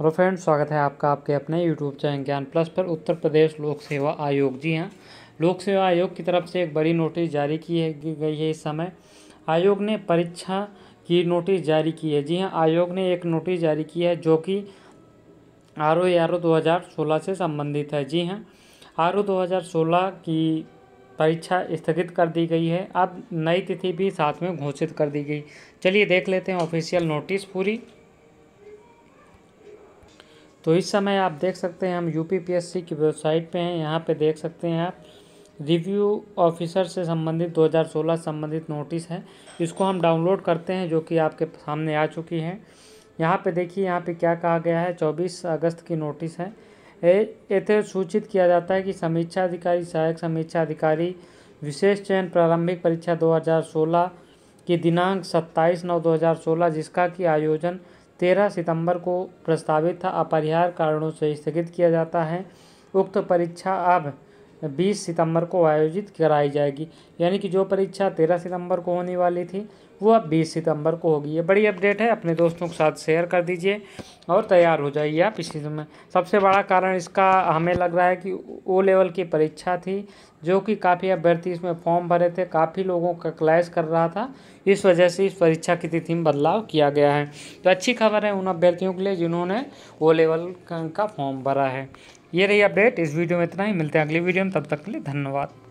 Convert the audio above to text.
hello friend स्वागत है आपका आपके अपने यूट्यूब चैनल ज्ञान प्लस पर उत्तर प्रदेश लोक सेवा आयोग जी हाँ लोक सेवा आयोग की तरफ से एक बड़ी नोटिस जारी की है गई है इस समय आयोग ने परीक्षा की नोटिस जारी की है जी हाँ आयोग ने एक नोटिस जारी की है जो कि आर ओ आर ओ दो हज़ार सोलह से संबंधित है जी हाँ आर ओ दो हज़ार सोलह की परीक्षा स्थगित कर दी गई है अब नई तिथि भी साथ में घोषित कर दी गई चलिए देख लेते हैं ऑफिशियल नोटिस पूरी तो इस समय आप देख सकते हैं हम यू की वेबसाइट पे हैं यहाँ पे देख सकते हैं आप रिव्यू ऑफिसर से संबंधित 2016 संबंधित नोटिस है इसको हम डाउनलोड करते हैं जो कि आपके सामने आ चुकी है यहाँ पे देखिए यहाँ पे क्या कहा गया है 24 अगस्त की नोटिस है ये सूचित किया जाता है कि समीक्षा अधिकारी सहायक समीक्षा अधिकारी विशेष चयन प्रारंभिक परीक्षा 2016 की दिनांक 27 नौ 2016 जिसका कि आयोजन तेरह सितंबर को प्रस्तावित था अपरिहार्य कारणों से स्थगित किया जाता है उक्त परीक्षा अब बीस सितंबर को आयोजित कराई जाएगी यानी कि जो परीक्षा तेरह सितंबर को होने वाली थी वो अब बीस सितंबर को होगी ये बड़ी अपडेट है अपने दोस्तों के साथ शेयर कर दीजिए और तैयार हो जाइए आप इसी समय सबसे बड़ा कारण इसका हमें लग रहा है कि ओ लेवल की परीक्षा थी जो कि काफ़ी अभ्यर्थी इसमें फॉर्म भरे थे काफ़ी लोगों का क्लैश कर रहा था इस वजह से इस परीक्षा की तिथि में बदलाव किया गया है तो अच्छी खबर है उन अभ्यर्थियों के लिए जिन्होंने ओ लेवल का फॉर्म भरा है ये रही अपडेट इस वीडियो में इतना ही मिलते हैं अगली वीडियो में तब तक के लिए धन्यवाद